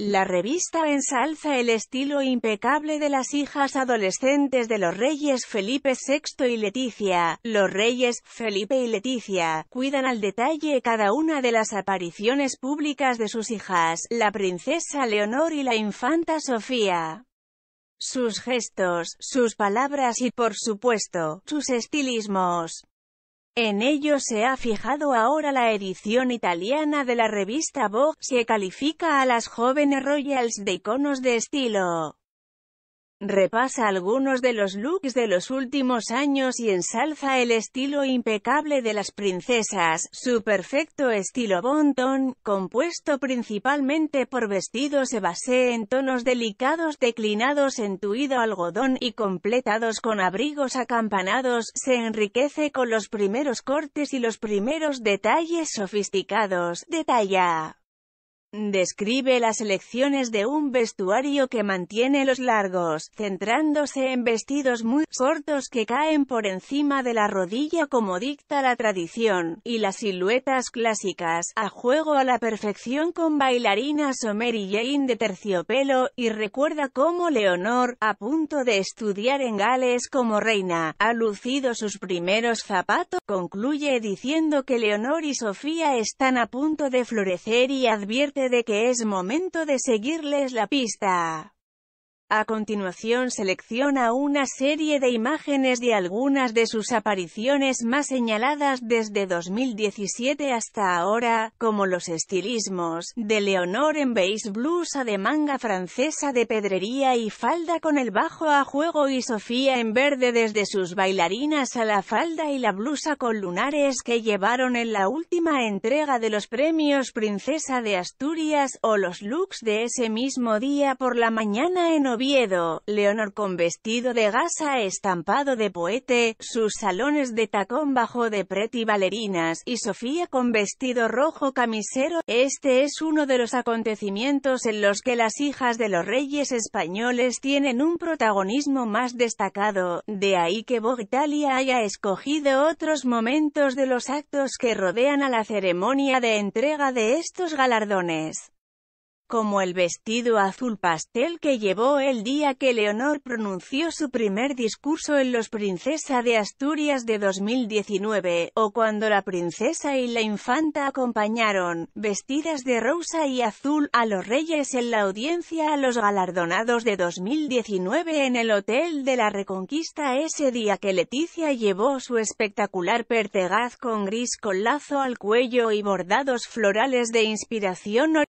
La revista ensalza el estilo impecable de las hijas adolescentes de los reyes Felipe VI y Leticia. Los reyes, Felipe y Leticia, cuidan al detalle cada una de las apariciones públicas de sus hijas, la princesa Leonor y la infanta Sofía. Sus gestos, sus palabras y, por supuesto, sus estilismos. En ello se ha fijado ahora la edición italiana de la revista Vogue, se califica a las jóvenes royals de iconos de estilo. Repasa algunos de los looks de los últimos años y ensalza el estilo impecable de las princesas, su perfecto estilo bontón, compuesto principalmente por vestidos se base en tonos delicados declinados en tuido algodón y completados con abrigos acampanados, se enriquece con los primeros cortes y los primeros detalles sofisticados, detalla. Describe las elecciones de un vestuario que mantiene los largos, centrándose en vestidos muy cortos que caen por encima de la rodilla como dicta la tradición, y las siluetas clásicas, a juego a la perfección con bailarinas o Mary Jane de terciopelo, y recuerda cómo Leonor, a punto de estudiar en Gales como reina, ha lucido sus primeros zapatos, concluye diciendo que Leonor y Sofía están a punto de florecer y advierte de que es momento de seguirles la pista. A continuación selecciona una serie de imágenes de algunas de sus apariciones más señaladas desde 2017 hasta ahora, como los estilismos, de Leonor en beige blusa de manga francesa de pedrería y falda con el bajo a juego y Sofía en verde desde sus bailarinas a la falda y la blusa con lunares que llevaron en la última entrega de los premios Princesa de Asturias o los looks de ese mismo día por la mañana en Oviedo, Leonor con vestido de gasa estampado de poete, sus salones de tacón bajo de preti valerinas, y Sofía con vestido rojo camisero. Este es uno de los acontecimientos en los que las hijas de los reyes españoles tienen un protagonismo más destacado, de ahí que Bogitalia haya escogido otros momentos de los actos que rodean a la ceremonia de entrega de estos galardones como el vestido azul pastel que llevó el día que Leonor pronunció su primer discurso en Los Princesa de Asturias de 2019, o cuando la princesa y la infanta acompañaron, vestidas de rosa y azul, a los reyes en la audiencia a los galardonados de 2019 en el Hotel de la Reconquista ese día que Leticia llevó su espectacular pertegaz con gris con lazo al cuello y bordados florales de inspiración